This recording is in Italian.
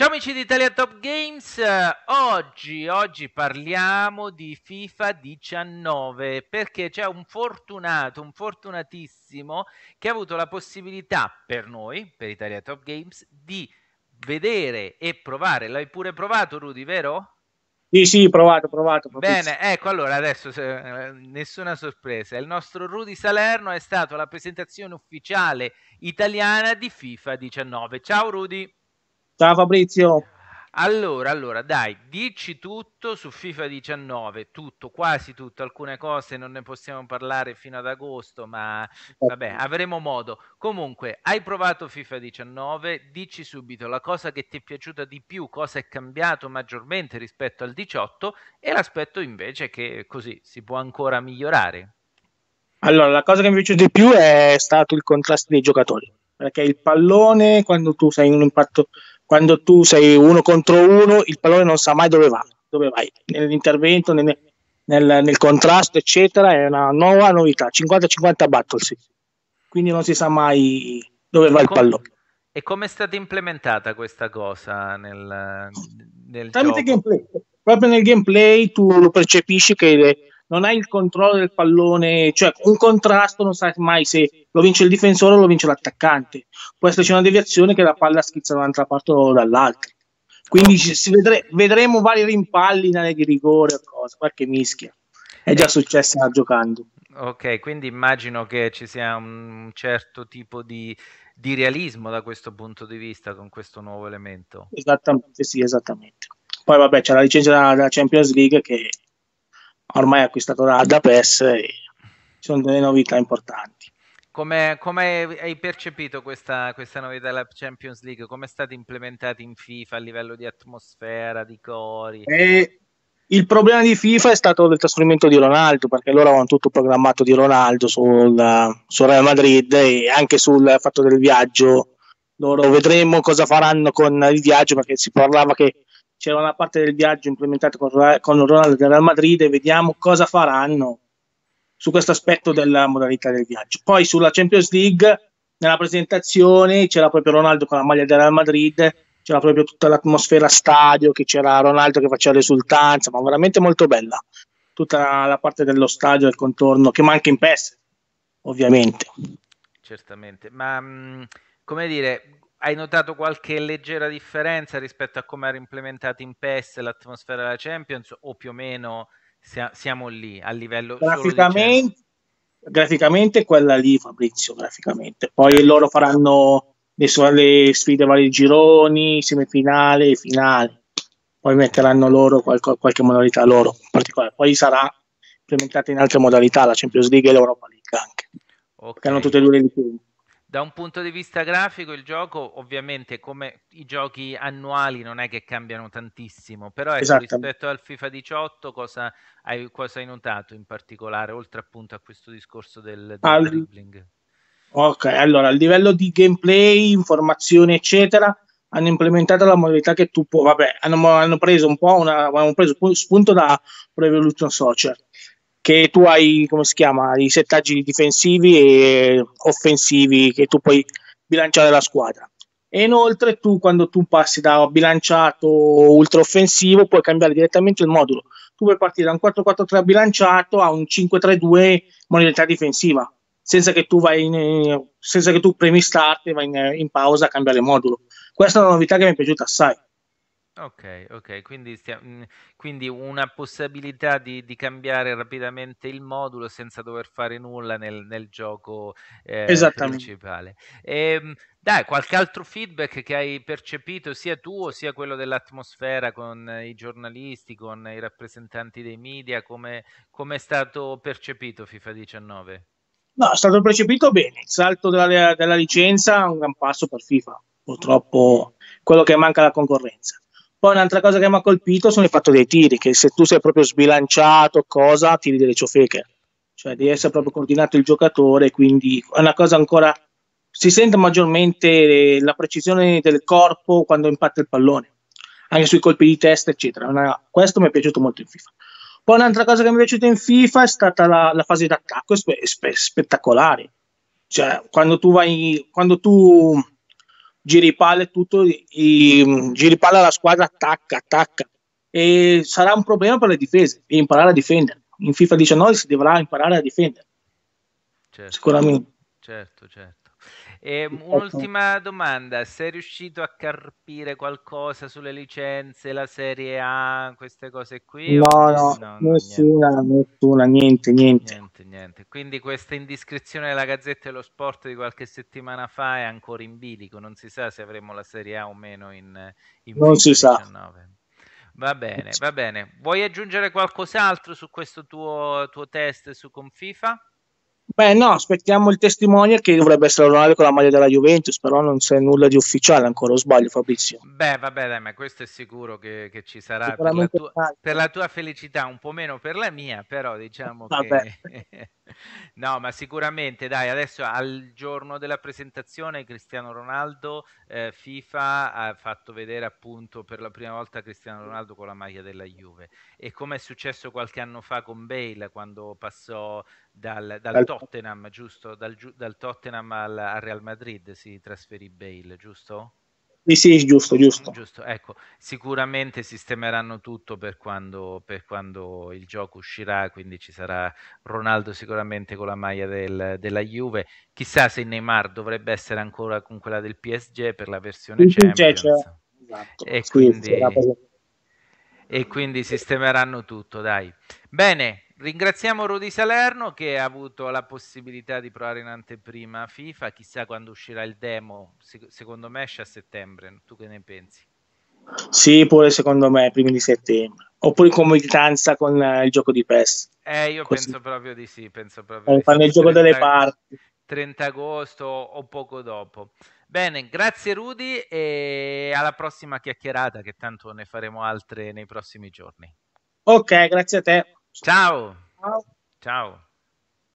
Ciao amici di Italia Top Games, eh, oggi, oggi, parliamo di FIFA 19 perché c'è un fortunato, un fortunatissimo che ha avuto la possibilità per noi, per Italia Top Games, di vedere e provare. L'hai pure provato Rudy, vero? Sì, sì, provato, provato. Bene, ecco allora adesso eh, nessuna sorpresa. Il nostro Rudy Salerno è stato la presentazione ufficiale italiana di FIFA 19. Ciao Rudy. Ciao Fabrizio. Allora, allora, dai, dici tutto su FIFA 19, tutto, quasi tutto, alcune cose non ne possiamo parlare fino ad agosto, ma vabbè, eh. avremo modo. Comunque, hai provato FIFA 19, dici subito la cosa che ti è piaciuta di più, cosa è cambiato maggiormente rispetto al 18 e l'aspetto invece che così si può ancora migliorare. Allora, la cosa che mi piace di più è stato il contrasto dei giocatori, perché il pallone, quando tu sei in un impatto quando tu sei uno contro uno, il pallone non sa mai dove va, dove vai, nell'intervento, nel, nel, nel contrasto, eccetera, è una nuova novità, 50-50 battles, quindi non si sa mai dove va il pallone. E come è stata implementata questa cosa nel, nel Tramite gioco? gameplay. Proprio nel gameplay tu lo percepisci che non hai il controllo del pallone, cioè un contrasto non sai mai se lo vince il difensore o lo vince l'attaccante. Può esserci una deviazione che la palla schizza da un'altra parte o dall'altra. Quindi vedre- vedremo vari rimpalli in area di rigore o cosa, qualche mischia. È già eh. successa giocando. Ok, quindi immagino che ci sia un certo tipo di, di realismo da questo punto di vista con questo nuovo elemento. Esattamente, sì, esattamente. Poi vabbè, c'è la licenza della Champions League che ormai acquistato da, da PES e ci sono delle novità importanti. Come, come hai percepito questa, questa, novità della Champions League? Come è stata implementata in FIFA a livello di atmosfera, di cori? E il problema di FIFA è stato del trasferimento di Ronaldo, perché loro avevano tutto programmato di Ronaldo sul, sul Real Madrid e anche sul fatto del viaggio loro vedremo cosa faranno con il viaggio perché si parlava che c'era una parte del viaggio implementata con, con Ronaldo del Real Madrid e vediamo cosa faranno su questo aspetto della modalità del viaggio. Poi sulla Champions League, nella presentazione c'era proprio Ronaldo con la maglia del Real Madrid, c'era proprio tutta l'atmosfera stadio, che c'era Ronaldo che faceva l'esultanza, ma veramente molto bella tutta la parte dello stadio e il contorno che manca in PES, ovviamente. Certamente, ma mm, come dire, hai notato qualche leggera differenza rispetto a come era implementata in PES l'atmosfera della Champions o più o meno sia, siamo lì a livello graficamente, graficamente quella lì Fabrizio graficamente poi loro faranno le, le sfide vari gironi semifinale e finale poi metteranno loro qualche, qualche modalità loro in particolare poi sarà implementata in altre modalità la Champions League e l'Europa League anche okay. perché hanno tutte e due le licenze da un punto di vista grafico il gioco ovviamente come i giochi annuali non è che cambiano tantissimo, però ecco, esatto. rispetto al FIFA 18 cosa hai, cosa hai, notato in particolare, oltre appunto a questo discorso del, del al... dribbling? Ok, allora a livello di gameplay, informazioni eccetera, hanno implementato la modalità che tu puoi, vabbè, hanno, hanno preso un po' una, hanno preso spunto da Pro Evolution Soccer che tu hai, come si chiama, i settaggi difensivi e offensivi che tu puoi bilanciare la squadra. E inoltre tu quando tu passi da bilanciato ultra offensivo puoi cambiare direttamente il modulo. Tu puoi partire da un 4-4-3 bilanciato a un 5-3-2 modalità difensiva, senza che tu, vai in, senza che tu premi start e vai in, in pausa a cambiare modulo. Questa è una novità che mi è piaciuta assai. Ok, ok, quindi mm, quindi una possibilità di di cambiare rapidamente il modulo senza dover fare nulla nel nel gioco, eh, ehm, Esattamen principale. E, dai, qualche altro feedback che hai percepito, sia tuo, sia quello dell'atmosfera con i giornalisti, con i rappresentanti dei media, come come è stato percepito FIFA 19? No, è stato percepito bene. Il salto della della licenza è un gran passo per FIFA. Purtroppo quello che manca è la concorrenza. Poi un'altra cosa che mi ha colpito sono il fatto dei tiri, che se tu sei proprio sbilanciato, cosa, tiri delle ciofeche. Cioè devi essere proprio coordinato il giocatore, quindi è una cosa ancora... Si sente maggiormente eh, la precisione del corpo quando impatta il pallone, anche sui colpi di testa, eccetera. Una... questo mi è piaciuto molto in FIFA. Poi un'altra cosa che mi è piaciuta in FIFA è stata la, la fase d'attacco, è spe- spe- spettacolare. Cioè, quando tu vai... Quando tu giri giripalle tutto, i, giripalle alla squadra attacca, attacca e sarà un problema per le difese e imparare a difendere. In FIFA 19 si dovrà imparare a difendere. Certo, Sicuramente. Certo, certo. E un'ultima certo. domanda, sei riuscito a carpire qualcosa sulle licenze, la Serie A, queste cose qui? No, no, no, nessuna, niente? nessuna, niente, niente. niente. Quindi questa indiscrezione della Gazzetta dello Sport di qualche settimana fa è ancora in bilico, non si sa se avremo la Serie A o meno in, in non 2019. si sa. Va bene, va bene. Vuoi aggiungere qualcos'altro su questo tuo, tuo test su Confifa? Beh, no, aspettiamo il testimonial che dovrebbe essere Ronaldo con la maglia della Juventus, però non c'è nulla di ufficiale ancora, o sbaglio Fabrizio? Beh, vabbè, dai, ma questo è sicuro che, che ci sarà per la, tua, per la, tua, felicità, un po' meno per la mia, però diciamo vabbè. che... No, ma sicuramente, dai, adesso al giorno della presentazione Cristiano Ronaldo, eh, FIFA ha fatto vedere appunto per la prima volta Cristiano Ronaldo con la maglia della Juve e come è successo qualche anno fa con Bale quando passò dal, dal Tottenham, giusto? Dal, dal Tottenham al, al Real Madrid si trasferì Bale, giusto? Sì, sì, giusto, giusto. giusto ecco. Sicuramente sistemeranno tutto per quando, per quando, il gioco uscirà, quindi ci sarà Ronaldo sicuramente con la maglia del, della Juve. Chissà se Neymar dovrebbe essere ancora con quella del PSG per la versione il Champions. Esatto. E, sì, quindi, e quindi sistemeranno tutto, dai. Bene, Ringraziamo Rudy Salerno che ha avuto la possibilità di provare in anteprima FIFA, chissà quando uscirà il demo, secondo me esce a settembre, tu che ne pensi? Sì, pure secondo me, primi di settembre. Oppure in comitanza con eh, il gioco di PES. Eh, io Così. penso proprio di sì, penso proprio eh, Fanno sì. il gioco 30, delle parti. 30 agosto o poco dopo. Bene, grazie Rudy e alla prossima chiacchierata che tanto ne faremo altre nei prossimi giorni. Ok, grazie a te. Ciao. Ciao. Ciao.